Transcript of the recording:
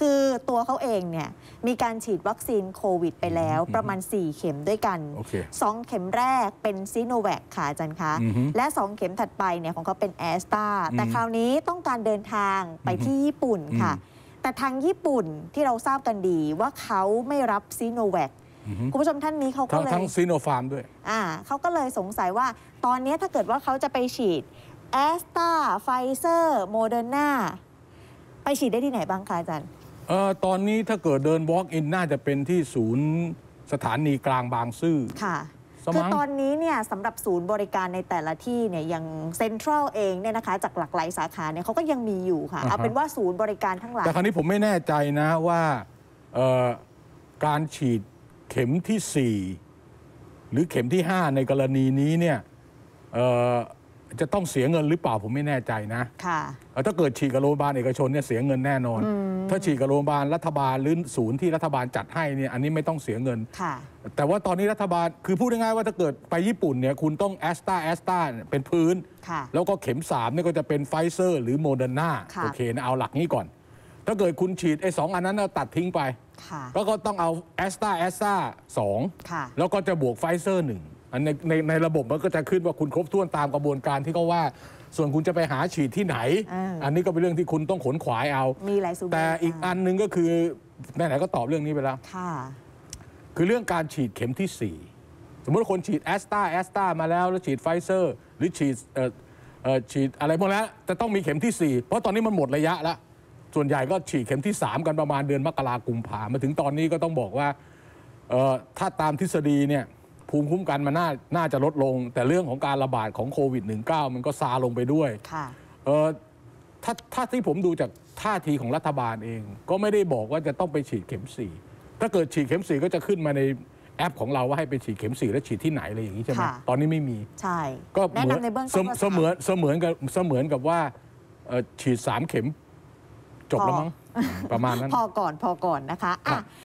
คือตัวเขาเองเนี่ยมีการฉีดวัคซีนโควิดไปแล้ว ประมาณ 4 เข็มด้วยกัน 2 เข็มแรกเป็นซีโนแวคค่ะอาจารย์คะและ 2 เข็มถัดไปเนี่ยของเขาเป็นแอสตาแต่คราวนี้ต้องการเดินทางไปที่ญี่ปุ่นค่ะ แต่ทางญี่ปุ่นที่เราทราบกันดีว่าเขาไม่รับซีโนแวคคุณผู้ชมท่านนี้เขาก็เลยทั้งซีโนฟาร์มด้วย อ่าเขาก็เลยสงสัยว่าตอนนี้ถ้าเกิดว่าเขาจะไปฉีดแอสตาไฟเซอร์โมเดอร์นาไปฉีดได้ที่ไหนบ้างคะอาจารย์เออตอนนี้ถ้าเกิดเดินวอล์กอิน่าจะเป็นที่ศูนย์สถานีกลางบางซื่อค่ะคือตอนนี้เนี่ยสำหรับศูนย์บริการในแต่ละที่เนี่ยอย่างเซ็นทรัลเองเนี่ยนะคะจากหลากหลายสาขาเนี่ยเขาก็ยังมีอยู่ค่ะ เอาเป็นว่าศูนย์บริการทั้งหลาย แต่คราวนี้ผมไม่แน่ใจนะว่าการฉีดเข็มที่ 4 หรือเข็มที่ 5 ในกรณีนี้เนี่ยจะต้องเสียเงินหรือเปล่า ผมไม่แน่ใจนะ ค่ะ ถ้าเกิดฉีกกับโรงพยาบาลเอกชนเนี่ยเสียเงินแน่นอน ถ้าฉีกกับโรงพยาบาลรัฐบาลหรือศูนย์ที่รัฐบาลจัดให้เนี่ยอันนี้ไม่ต้องเสียเงิน ค่ะ แต่ว่าตอนนี้รัฐบาลคือพูดง่ายๆว่าถ้าเกิดไปญี่ปุ่นเนี่ยคุณต้องแอสตาแอสตาเป็นพื้น แล้วก็เข็ม3เนี่ยก็จะเป็นไฟเซอร์ หรือโมเดอร์นาโอเคนะเอาหลักนี้ก่อน ถ้าเกิดคุณฉีดไอ้สองอันนั้นตัดทิ้งไปแล้วก็ต้องเอาแอสตาแอสตาสองแล้วก็จะบวกไฟเซอร์หนึ่งในในในระบบมันก็จะขึ้นว่าคุณครบถ้วนตามกระบวนการที่เขาว่า ส่วนคุณจะไปหาฉีดที่ไหนออันนี้ก็เป็นเรื่องที่คุณต้องขนขวายเอามีหลายสูตรแต่อีกอันหนึงก็คือไหนๆก็ตอบเรื่องนี้ไปแล้ว ค่ะ คือเรื่องการฉีดเข็มที่ 4 สมมติคนฉีดแอสตราแอสตรามาแล้ว แล้วฉีดไฟเซอร์หรือฉีดเอ่อเอ่อฉีด อะไรพวกนั้นจะต้องมีเข็มที่ 4 เพราะตอนนี้มันหมดระยะแล้วส่วนใหญ่ก็ฉีดเข็มที่ 3 กันประมาณเดือนมกราคมผ่านามาถึงตอนนี้ก็ต้องบอกว่าเอ่อถ้าตามทฤษฎีเนี่ยภูมิคุ้มกันมันน่าน่าจะลดลง แต่เรื่องของการระบาดของโควิด -19 มันก็ซาลงไปด้วยเออถ้าถ้าที่ผมดูจากท่าทีของรัฐบาลเอง ก็ไม่ได้บอกว่าจะต้องไปฉีดเข็มสี่ถ้าเกิดฉีดเข็มสี่ก็จะขึ้นมาในแอปของเรา ว่าให้ไปฉีดเข็มสี่และฉีดที่ไหนอะไรอย่างนี้ใช่ไหมตอนนี้ไม่มีใช่ก็แนะนำในเบื้องต้นเสมือนเสมือนกับเสมือนกับว่าฉีดสามเข็มจบแล้วมั้งประมาณนั้นพอก่อนพอก่อนนะคะ